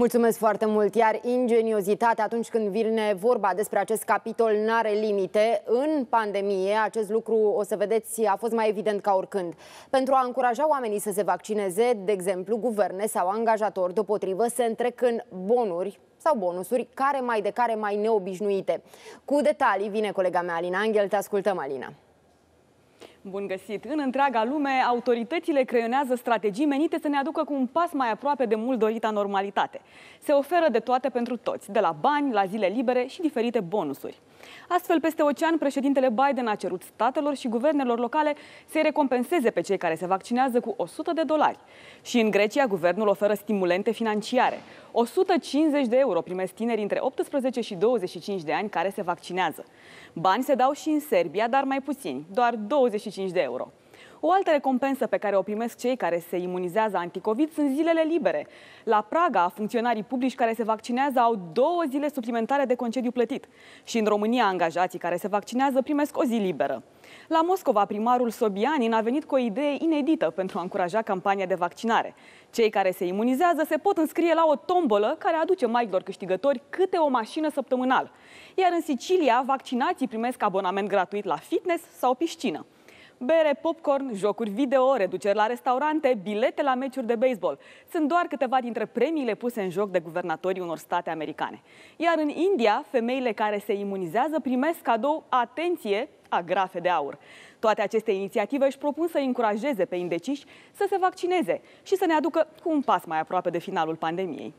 Mulțumesc foarte mult, iar ingeniozitatea atunci când vine vorba despre acest capitol n-are limite. În pandemie, acest lucru, o să vedeți, a fost mai evident ca oricând. Pentru a încuraja oamenii să se vaccineze, de exemplu, guverne sau angajatori deopotrivă se întrec în bonuri sau bonusuri, care mai de care mai neobișnuite. Cu detalii vine colega mea Alina Angel, te ascultăm Alina. Bun găsit! În întreaga lume, autoritățile creionează strategii menite să ne aducă cu un pas mai aproape de mult dorita normalitate. Se oferă de toate pentru toți, de la bani, la zile libere și diferite bonusuri. Astfel, peste ocean, președintele Biden a cerut statelor și guvernelor locale să-i recompenseze pe cei care se vaccinează cu 100 de dolari. Și în Grecia, guvernul oferă stimulente financiare. 150 de euro primesc tineri între 18 și 25 de ani care se vaccinează. Bani se dau și în Serbia, dar mai puțini, doar 25 de euro. O altă recompensă pe care o primesc cei care se imunizează anticovid sunt zilele libere. La Praga, funcționarii publici care se vaccinează au două zile suplimentare de concediu plătit. Și în România, angajații care se vaccinează primesc o zi liberă. La Moscova, primarul Sobianin a venit cu o idee inedită pentru a încuraja campania de vaccinare. Cei care se imunizează se pot înscrie la o tombolă care aduce maicilor câștigători câte o mașină săptămânal. Iar în Sicilia, vaccinații primesc abonament gratuit la fitness sau piscină. Bere, popcorn, jocuri video, reduceri la restaurante, bilete la meciuri de baseball. Sunt doar câteva dintre premiile puse în joc de guvernatorii unor state americane. Iar în India, femeile care se imunizează primesc cadou, atenție, agrafe de aur. Toate aceste inițiative își propun să încurajeze pe indeciși să se vaccineze și să ne aducă cu un pas mai aproape de finalul pandemiei.